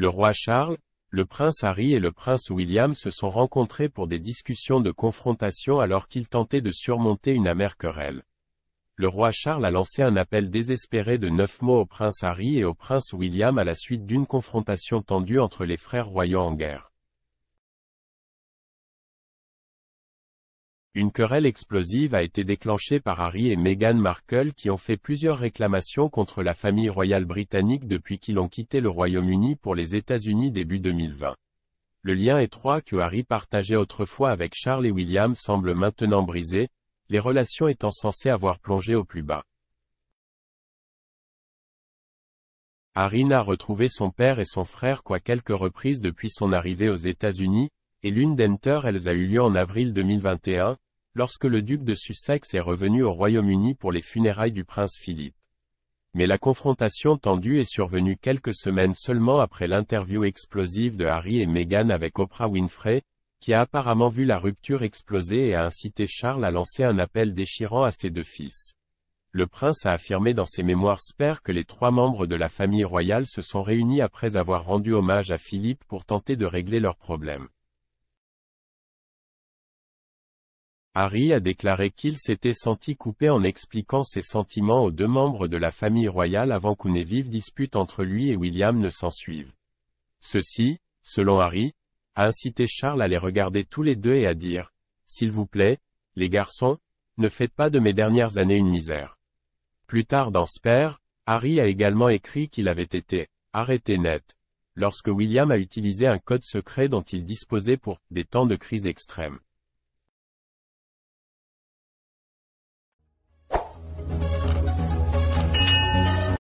Le roi Charles, le prince Harry et le prince William se sont rencontrés pour des discussions de confrontation alors qu'ils tentaient de surmonter une amère querelle. Le roi Charles a lancé un appel désespéré de neuf mots au prince Harry et au prince William à la suite d'une confrontation tendue entre les frères royaux en guerre. Une querelle explosive a été déclenchée par Harry et Meghan Markle qui ont fait plusieurs réclamations contre la famille royale britannique depuis qu'ils ont quitté le Royaume-Uni pour les États-Unis début 2020. Le lien étroit que Harry partageait autrefois avec Charles et William semble maintenant brisé, les relations étant censées avoir plongé au plus bas. Harry n'a retrouvé son père et son frère quoi quelques reprises depuis son arrivée aux États-Unis, et l'une d'entre elles a eu lieu en avril 2021, lorsque le duc de Sussex est revenu au Royaume-Uni pour les funérailles du prince Philippe. Mais la confrontation tendue est survenue quelques semaines seulement après l'interview explosive de Harry et Meghan avec Oprah Winfrey, qui a apparemment vu la rupture exploser et a incité Charles à lancer un appel déchirant à ses deux fils. Le prince a affirmé dans ses mémoires spare que les trois membres de la famille royale se sont réunis après avoir rendu hommage à Philippe pour tenter de régler leurs problèmes. Harry a déclaré qu'il s'était senti coupé en expliquant ses sentiments aux deux membres de la famille royale avant qu'une vive dispute entre lui et William ne s'ensuive. Ceci, selon Harry, a incité Charles à les regarder tous les deux et à dire « S'il vous plaît, les garçons, ne faites pas de mes dernières années une misère. » Plus tard dans Spare, Harry a également écrit qu'il avait été « arrêté net » lorsque William a utilisé un code secret dont il disposait pour « des temps de crise extrême ».